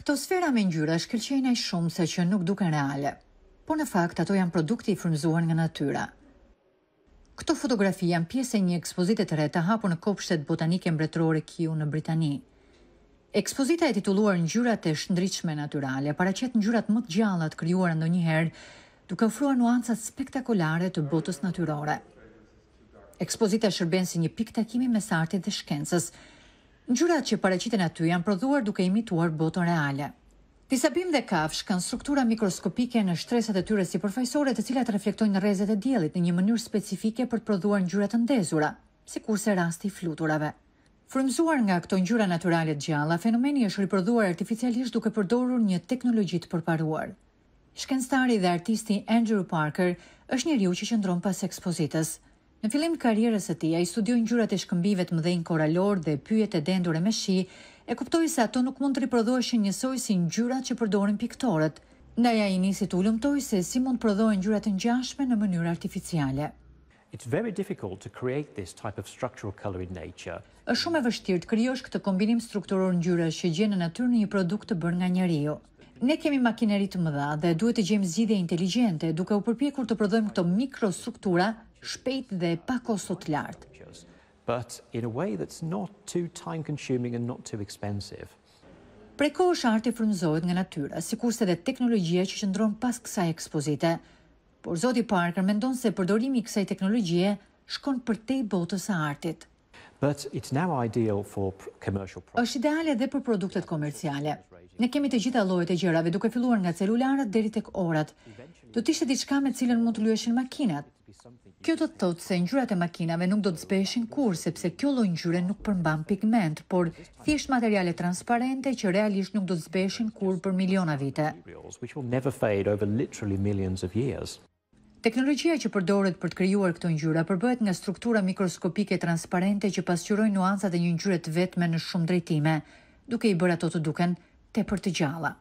Këto sfera me ngjyra shkëlqejnë ai shumë se që nuk duken reale. Por në fakt ato janë produkti i frymzuar nga natyra. Këto fotografi janë pjesë e një ekspozite të re të hapur në kopshtet botanike mbretrore kiu në Britani. Ekspozita e titulluar Ngjyrat e shndritshme natyrale paraqet ngjyrat më të gjalla të krijuara ndonjëherë, duke ofruar nuanca spektakolare të botës natyrore. Ekspozita shërben si një piktakimi takimi mes artit dhe shkencës, Ngjyrat që paraqiten aty janë prodhuar duke imituar botën reale. Disa bim dhe kafsh kanë struktura mikroskopike në shtresat e tyre sipërfaqësore, të cilat reflektojnë rrezet e diellit në një mënyrë specifike për të prodhuar ngjyra të ndezura, sikurse rasti i fluturave. Frymzuar nga këto ngjyra natyrale të gjalla, fenomeni është riprodhuar artificialisht duke përdorur një teknologji të përparuar. Shkenstari dhe artisti Andrew Parker është njeriu që qëndron pas ekspozitës. Në fillim karrierës së tij, ai studioi ngjyrat e shkëmbive të mëdhenj koralor dhe pyjet e dendur e shi, e kuptoi se ato nuk mund të riprodhoheshin njësoj si ngjyrat që përdorin piktorët. Ndaj ai nisi të ulëmtoi se si mund prodhohen ngjyra të ngjashme në mënyrë artificiale. It's very difficult to create this type of structural color in nature. Është shumë e vështirë të krijosh këtë kombinim strukturor ngjyrash që gjen në natyrë në një produkt të bërë nga njeriu. Ne kemi makineri të mëdha dhe duhet të gjejmë zgjidhje inteligjente duke u përpjekur të prodhojmë këto mikrostruktura shpejt dhe pa kostot lartë. But in a way that's not too time consuming and not too expensive. Preko është arti frumëzohet nga natyra, si kurse dhe teknologjia që qëndron pas kësaj ekspozite. Por Zoti Parker mendon se përdorimi kësaj teknologjie shkon për te botës a artit. But it's now ideal for commercial products. Është ideale dhe për produktet komerciale. Ne kemi të gjitha llojet e gjërave, duke filluar nga celularët deri tek orat. Do të ishte diçka me cilën mund të lueshin makinat. Kjo do të thotë se ngjyrat e makinave nuk do të zbeshin kur, sepse kjo lloj ngjyre nuk përmban pigment, por thjesht materiale transparente që realisht nuk do të zbeshin kur për miliona vite. Teknologjia që përdoret për të krijuar këto ngjyra përbëhet nga struktura mikroskopike transparente që pasqyrojnë nuancat e një ngjyre të vetme në shumë drejtime, duke i bërë ato të duken tepër të gjalla.